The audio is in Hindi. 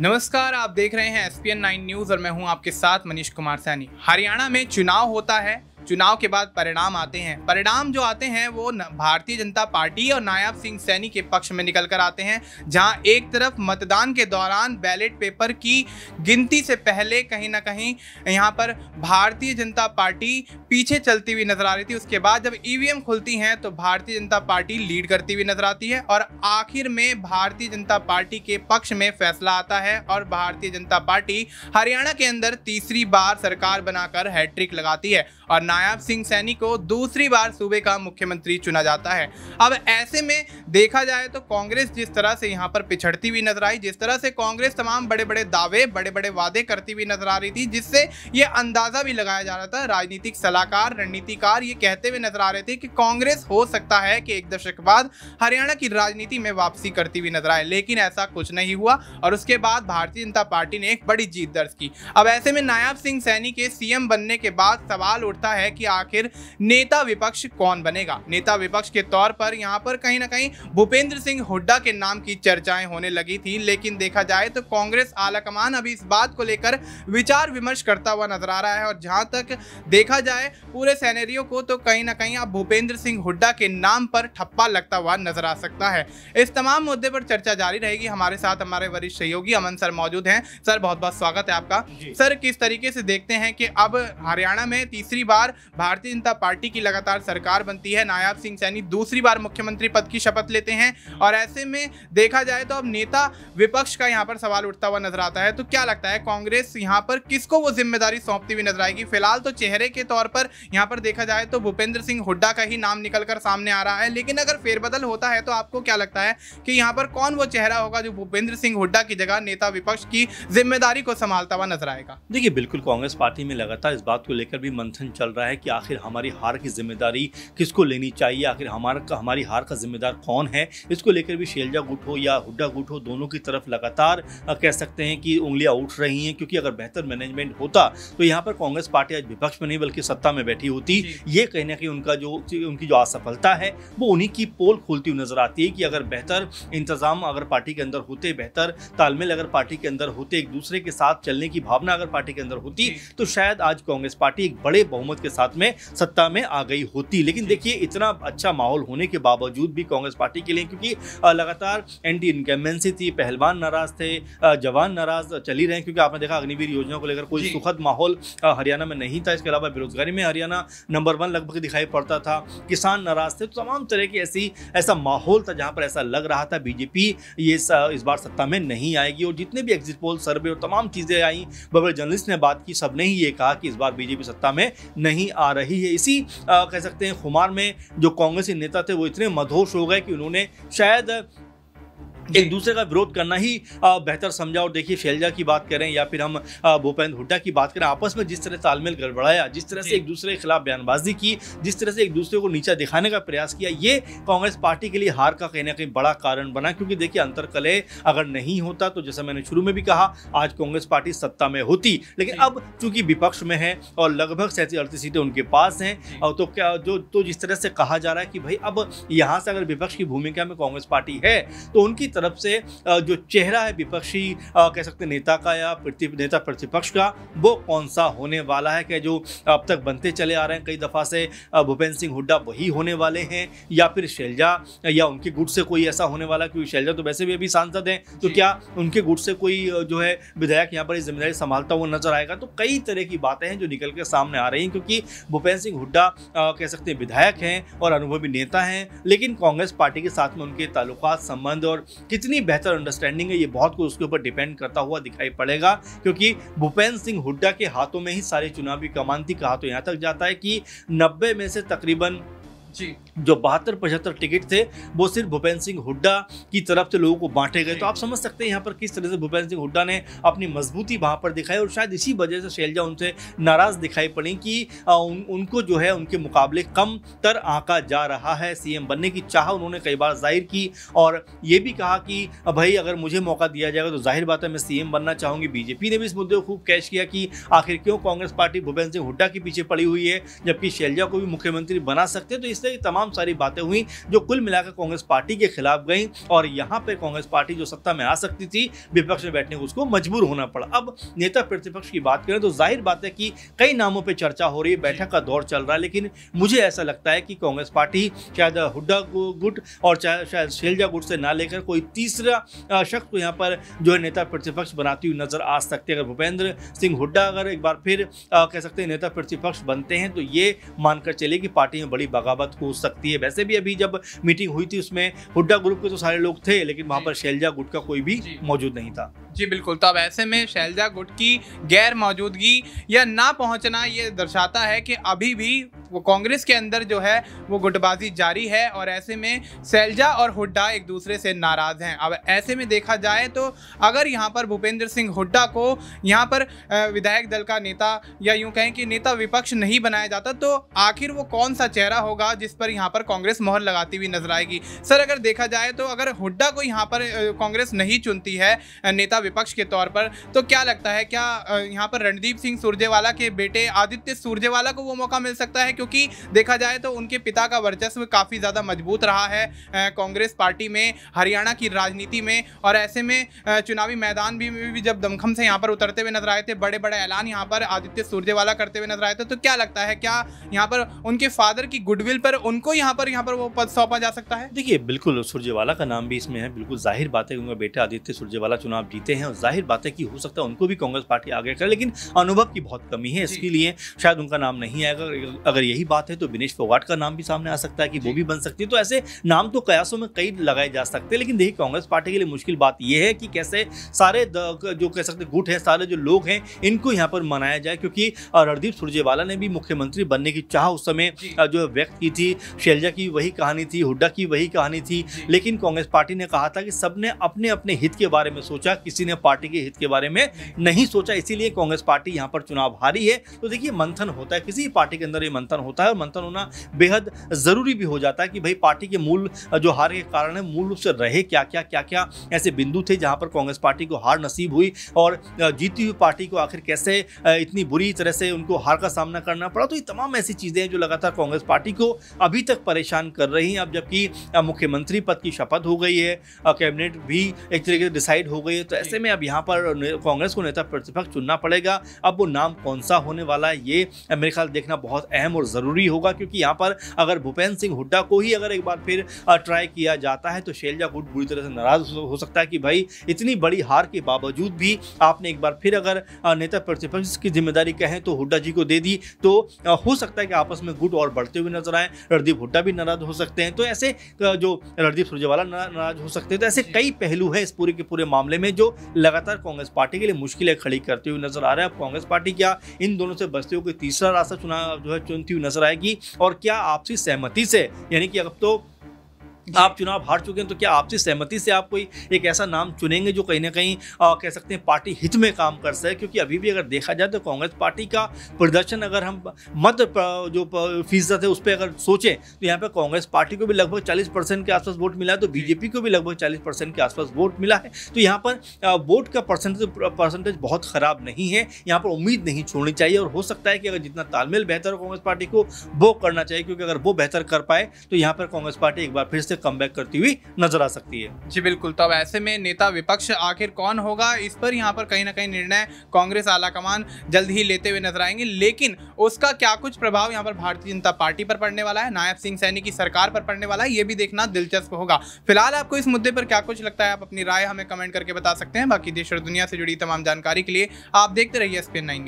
नमस्कार आप देख रहे हैं एस पी न्यूज और मैं हूं आपके साथ मनीष कुमार सैनी हरियाणा में चुनाव होता है चुनाव के बाद परिणाम आते हैं परिणाम जो आते हैं वो भारतीय जनता पार्टी और नायाब सिंह सैनी के पक्ष में निकल कर आते हैं जहां एक तरफ मतदान के दौरान बैलेट पेपर की गिनती से पहले कहीं ना कहीं यहाँ पर भारतीय जनता पार्टी पीछे चलती हुई नजर आ रही थी उसके बाद जब ईवीएम खुलती हैं तो भारतीय जनता पार्टी लीड करती हुई नजर आती है और आखिर में भारतीय जनता पार्टी के पक्ष में फैसला आता है और भारतीय जनता पार्टी हरियाणा के अंदर तीसरी बार सरकार बनाकर हैट्रिक लगाती है और ना नायाब सिंह सैनी को दूसरी बार सूबे का मुख्यमंत्री चुना जाता है अब ऐसे में देखा जाए तो कांग्रेस जिस तरह से यहाँ पर पिछड़ती हुई नजर आई जिस तरह से कांग्रेस तमाम बड़े बड़े दावे बड़े बड़े वादे करती हुई नजर आ रही थी जिससे ये अंदाजा भी लगाया जा रहा था राजनीतिक सलाहकार रणनीतिकार ये कहते हुए नजर आ रहे थे कि कांग्रेस हो सकता है कि एक दशक बाद हरियाणा की राजनीति में वापसी करती हुई नजर आए लेकिन ऐसा कुछ नहीं हुआ और उसके बाद भारतीय जनता पार्टी ने एक बड़ी जीत दर्ज की अब ऐसे में नायाब सिंह सैनी के सीएम बनने के बाद सवाल उठता है है कि आखिर नेता विपक्ष कौन बनेगा नेता विपक्ष के तौर पर यहाँ पर कहीं ना कहीं भूपेंद्र सिंह हुड्डा के नाम की चर्चाएं होने लगी थी लेकिन देखा जाए तो कांग्रेस आलाकमान अभी इस बात को लेकर विचार विमर्श करता हुआ नजर आ रहा है और जहां तक देखा जाए पूरे सैनरियो को तो कहीं ना कहीं अब भूपेंद्र सिंह हुड्डा के नाम पर ठप्पा लगता हुआ नजर आ सकता है इस तमाम मुद्दे पर चर्चा जारी रहेगी हमारे साथ हमारे वरिष्ठ सहयोगी अमन सर मौजूद हैं सर बहुत बहुत स्वागत है आपका सर किस तरीके से देखते हैं कि अब हरियाणा में तीसरी बार भारतीय जनता पार्टी की लगातार सरकार बनती है नायाब सिंह सैनी दूसरी बार मुख्यमंत्री पद की शपथ लेते हैं और ऐसे में देखा जाए तो अब नेता विपक्ष का यहाँ पर सवाल उठता हुआ नजर आता है तो क्या लगता है कांग्रेस यहाँ पर किसको वो जिम्मेदारी सौंपती हुई नजर आएगी फिलहाल तो चेहरे के तौर पर यहाँ पर देखा जाए तो भूपेंद्र सिंह हुड्डा का ही नाम निकल कर सामने आ रहा है लेकिन अगर फेरबदल होता है तो आपको क्या लगता है कि यहाँ पर कौन वो चेहरा होगा जो भूपेंद्र सिंह हुड्डा की जगह नेता विपक्ष की जिम्मेदारी को संभालता हुआ नजर आएगा देखिए बिल्कुल कांग्रेस पार्टी में लगातार इस बात को लेकर भी मंथन चल रहा है कि आखिर हमारी हार की जिम्मेदारी किसको लेनी चाहिए आखिर हमारा हमारी हार का जिम्मेदार कौन है इसको लेकर भी शेलजा गुट हो या हुड्डा गुट हो दोनों की तरफ लगातार कह सकते हैं कि उंगलियां उठ रही हैं क्योंकि अगर बेहतर मैनेजमेंट होता तो यहाँ पर कांग्रेस पार्टी आज विपक्ष में नहीं बल्कि सत्ता में बैठी होती ये कहने की उनका जो उनकी जो असफलता है वो उन्हीं की पोल खुलती हुई नजर आती है कि अगर बेहतर इंतजाम अगर पार्टी के अंदर होते बेहतर तालमेल अगर पार्टी के अंदर होते एक दूसरे के साथ चलने की भावना अगर पार्टी के अंदर होती तो शायद आज कांग्रेस पार्टी एक बड़े बहुमत के के साथ में सत्ता में आ गई होती लेकिन देखिए इतना अच्छा माहौल होने के बावजूद भी कांग्रेस पार्टी के लिए क्योंकि लगातार एंटी इनकम्बेंसी थी पहलवान नाराज थे जवान नाराज चली रहे हैं क्योंकि आपने देखा अग्निवीर योजना को लेकर कोई सुखद माहौल हरियाणा में नहीं था इसके अलावा बेरोजगारी में हरियाणा नंबर वन लगभग दिखाई पड़ता था किसान नाराज थे तो तमाम तरह की ऐसी ऐसा माहौल था जहां पर ऐसा लग रहा था बीजेपी ये इस बार सत्ता में नहीं आएगी और जितने भी एग्जिट पोल सर्वे और तमाम चीज़ें आई बबल जर्नलिस्ट ने बात की सबने ही ये कहा कि इस बार बीजेपी सत्ता में नहीं नहीं आ रही है इसी आ, कह सकते हैं खुमार में जो कांग्रेसी नेता थे वो इतने मधोश हो गए कि उन्होंने शायद एक दूसरे का विरोध करना ही बेहतर समझा और देखिए शैलजा की बात करें या फिर हम भूपेंद्र हुड्डा की बात करें आपस में जिस तरह तालमेल गड़बड़ाया जिस तरह से एक दूसरे के खिलाफ बयानबाजी की जिस तरह से एक दूसरे को नीचा दिखाने का प्रयास किया ये कांग्रेस पार्टी के लिए हार का कहीं ना कहीं बड़ा कारण बना क्योंकि देखिए कले अगर नहीं होता तो जैसा मैंने शुरू में भी कहा आज कांग्रेस पार्टी सत्ता में होती लेकिन अब चूंकि विपक्ष में है और लगभग सैंतीस अड़तीस सीटें उनके पास हैं और तो क्या जो तो जिस तरह से कहा जा रहा है कि भाई अब यहाँ से अगर विपक्ष की भूमिका में कांग्रेस पार्टी है तो उनकी तरफ से जो चेहरा है विपक्षी कह सकते नेता का या नेता प्रतिपक्ष का वो कौन सा होने वाला है क्या जो अब तक बनते चले आ रहे हैं कई दफ़ा से भूपेंद्र सिंह हुड्डा वही होने वाले हैं या फिर शैलजा या उनके गुट से कोई ऐसा होने वाला क्योंकि शैलजा तो वैसे भी अभी सांसद हैं तो क्या उनके गुट से कोई जो है विधायक यहाँ पर जिम्मेदारी संभालता हुआ नजर आएगा तो कई तरह की बातें हैं जो निकल के सामने आ रही हैं क्योंकि भूपेंद्र सिंह हुड्डा कह सकते हैं विधायक हैं और अनुभवी नेता हैं लेकिन कांग्रेस पार्टी के साथ में उनके ताल्लुक संबंध और कितनी बेहतर अंडरस्टैंडिंग है ये बहुत कुछ उसके ऊपर डिपेंड करता हुआ दिखाई पड़ेगा क्योंकि भूपेंद्र सिंह हुड्डा के हाथों में ही सारी चुनावी कमान थी कहा तो यहाँ तक जाता है कि नब्बे में से तकरीबन जी जो बहत्तर पचहत्तर टिकट थे वो सिर्फ भूपेंद्र सिंह हुड्डा की तरफ से लोगों को बांटे गए तो आप समझ सकते हैं यहाँ पर किस तरह से भूपेंद्र सिंह हुड्डा ने अपनी मजबूती वहाँ पर दिखाई और शायद इसी वजह से शैलजा उनसे नाराज दिखाई पड़ी कि उन, उनको जो है उनके मुकाबले कम तर आका जा रहा है सीएम बनने की चाह उन्होंने कई बार जाहिर की और ये भी कहा कि भाई अगर मुझे मौका दिया जाएगा तो जाहिर बात है मैं सीएम बनना चाहूँगी बीजेपी ने भी इस मुद्दे को खूब कैश किया कि आखिर क्यों कांग्रेस पार्टी भूपेंद्र सिंह हुड्डा के पीछे पड़ी हुई है जबकि शैलजा को भी मुख्यमंत्री बना सकते तो इस इस तरह की तमाम सारी बातें हुई जो कुल मिलाकर कांग्रेस पार्टी के खिलाफ गई और यहाँ पर कांग्रेस पार्टी जो सत्ता में आ सकती थी विपक्ष में बैठने को उसको मजबूर होना पड़ा अब नेता प्रतिपक्ष की बात करें तो जाहिर बात है कि कई नामों पर चर्चा हो रही है बैठक का दौर चल रहा है लेकिन मुझे ऐसा लगता है कि कांग्रेस पार्टी शायद हुड्डा गुट और शायद शैलजा गुट से ना लेकर कोई तीसरा शख्स को यहाँ पर जो है नेता प्रतिपक्ष बनाती हुई नजर आ सकती है अगर भूपेंद्र सिंह हुड्डा अगर एक बार फिर कह सकते हैं नेता प्रतिपक्ष बनते हैं तो ये मानकर चले कि पार्टी में बड़ी बगावत बात हो सकती है वैसे भी अभी जब मीटिंग हुई थी उसमें हुड्डा ग्रुप के तो सारे लोग थे लेकिन वहां पर शैलजा गुट का कोई भी मौजूद नहीं था जी बिल्कुल तो अब ऐसे में शैलजा गुट की गैर मौजूदगी या ना पहुंचना ये दर्शाता है कि अभी भी वो कांग्रेस के अंदर जो है वो गुटबाजी जारी है और ऐसे में सैलजा और हुड्डा एक दूसरे से नाराज़ हैं अब ऐसे में देखा जाए तो अगर यहाँ पर भूपेंद्र सिंह हुड्डा को यहाँ पर विधायक दल का नेता या यूँ कहें कि नेता विपक्ष नहीं बनाया जाता तो आखिर वो कौन सा चेहरा होगा जिस पर यहाँ पर कांग्रेस मोहर लगाती हुई नजर आएगी सर अगर देखा जाए तो अगर हुड्डा को यहाँ पर कांग्रेस नहीं चुनती है नेता विपक्ष के तौर पर तो क्या लगता है क्या यहाँ पर रणदीप सिंह सुरजेवाला के बेटे आदित्य सुरजेवाला को वो मौका मिल सकता है क्योंकि देखा जाए तो उनके पिता का वर्चस्व काफ़ी ज़्यादा मजबूत रहा है कांग्रेस पार्टी में हरियाणा की राजनीति में और ऐसे में चुनावी मैदान भी भी जब दमखम से यहाँ पर उतरते हुए नजर आए थे बड़े बड़े ऐलान यहाँ पर आदित्य सुरजेवाला करते हुए नजर आए थे तो क्या लगता है क्या यहाँ पर उनके फादर की गुडविल पर उनको यहाँ पर यहाँ पर वो पद सौंपा जा सकता है देखिए बिल्कुल सुरजेवाला का नाम भी इसमें है बिल्कुल जाहिर बात है उनका बेटा आदित्य सुरजेवाला चुनाव जीते हैं जाहिर बात है कि हो सकता है उनको भी कांग्रेस पार्टी आगे करे लेकिन अनुभव की बहुत कमी है इसके लिए शायद उनका नाम नहीं आएगा अगर यही बात है तो विनेश फोगाट का नाम भी सामने आ सकता है कि वो भी बन सकती है तो ऐसे नाम तो कयासों में कई लगाए जा सकते हैं लेकिन देखिए कांग्रेस पार्टी के लिए मुश्किल बात यह है कि कैसे सारे जो कह सकते गुट हैं सारे जो लोग हैं इनको यहाँ पर मनाया जाए क्योंकि रणदीप सुरजेवाला ने भी मुख्यमंत्री बनने की चाह उस समय जो व्यक्त की थी शैलजा की वही कहानी थी हुड्डा की वही कहानी थी लेकिन कांग्रेस पार्टी ने कहा था कि सबने अपने अपने हित के बारे में सोचा किसी किसी ने पार्टी के हित के बारे में नहीं सोचा इसीलिए कांग्रेस पार्टी यहां पर चुनाव हारी है तो देखिए मंथन होता है किसी पार्टी के अंदर ये मंथन होता है और मंथन होना बेहद ज़रूरी भी हो जाता है कि भाई पार्टी के मूल जो हार के कारण है मूल रूप से रहे क्या क्या क्या क्या ऐसे बिंदु थे जहां पर कांग्रेस पार्टी को हार नसीब हुई और जीती हुई पार्टी को आखिर कैसे इतनी बुरी तरह से उनको हार का सामना करना पड़ा तो ये तमाम ऐसी चीज़ें हैं जो लगातार कांग्रेस पार्टी को अभी तक परेशान कर रही हैं अब जबकि मुख्यमंत्री पद की शपथ हो गई है कैबिनेट भी एक तरीके से डिसाइड हो गई है तो ऐसे में अब यहाँ पर कांग्रेस को नेता प्रतिपक्ष चुनना पड़ेगा अब वो नाम कौन सा होने वाला है ये मेरे ख्याल देखना बहुत अहम और ज़रूरी होगा क्योंकि यहाँ पर अगर भूपेंद्र सिंह हुड्डा को ही अगर एक बार फिर ट्राई किया जाता है तो शैलजा गुट बुरी तरह से नाराज हो सकता है कि भाई इतनी बड़ी हार के बावजूद भी आपने एक बार फिर अगर नेता प्रतिपक्ष की जिम्मेदारी कहें तो हुड्डा जी को दे दी तो हो सकता है कि आपस में गुट और बढ़ते हुए नजर आए रणदीप हुड्डा भी नाराज हो सकते हैं तो ऐसे जो रणदीप सुरजेवाला नाराज हो सकते हैं तो ऐसे कई पहलू हैं इस पूरे के पूरे मामले में जो लगातार कांग्रेस पार्टी के लिए मुश्किलें खड़ी करते हुए नजर आ रहा है कांग्रेस पार्टी क्या इन दोनों से बचते हुए तीसरा रास्ता चुनाव जो है चुनती हुई नजर आएगी और क्या आपसी सहमति से यानी कि अब तो आप चुनाव हार चुके हैं तो क्या आपसी सहमति से आप कोई एक ऐसा नाम चुनेंगे जो कहीं ना कहीं कह सकते हैं पार्टी हित में काम कर सके क्योंकि अभी भी अगर देखा जाए तो कांग्रेस पार्टी का प्रदर्शन अगर हम मत जो फीसद है उस पर अगर सोचें तो यहाँ पर कांग्रेस पार्टी को भी लगभग चालीस परसेंट के आसपास वोट मिला है तो बीजेपी को भी लगभग चालीस परसेंट के आसपास वोट मिला है तो यहाँ पर वोट का परसेंटेज परसेंटेज बहुत ख़राब नहीं है यहाँ पर उम्मीद नहीं छोड़नी चाहिए और हो सकता है कि अगर जितना तालमेल बेहतर हो कांग्रेस पार्टी को वो करना चाहिए क्योंकि अगर वो बेहतर कर पाए तो यहाँ पर कांग्रेस पार्टी एक बार फिर से कम करती हुई नजर आ सकती है जी बिल्कुल तो अब ऐसे में नेता विपक्ष आखिर कौन होगा इस पर यहाँ पर कहीं ना कहीं निर्णय कांग्रेस आलाकमान जल्द ही लेते हुए नजर आएंगे लेकिन उसका क्या कुछ प्रभाव यहाँ पर भारतीय जनता पार्टी पर पड़ने वाला है नायब सिंह सैनी की सरकार पर पड़ने वाला है ये भी देखना दिलचस्प होगा फिलहाल आपको इस मुद्दे पर क्या कुछ लगता है आप अपनी राय हमें कमेंट करके बता सकते हैं बाकी देश और दुनिया से जुड़ी तमाम जानकारी के लिए आप देखते रहिए स्पेन नाइन न्यूज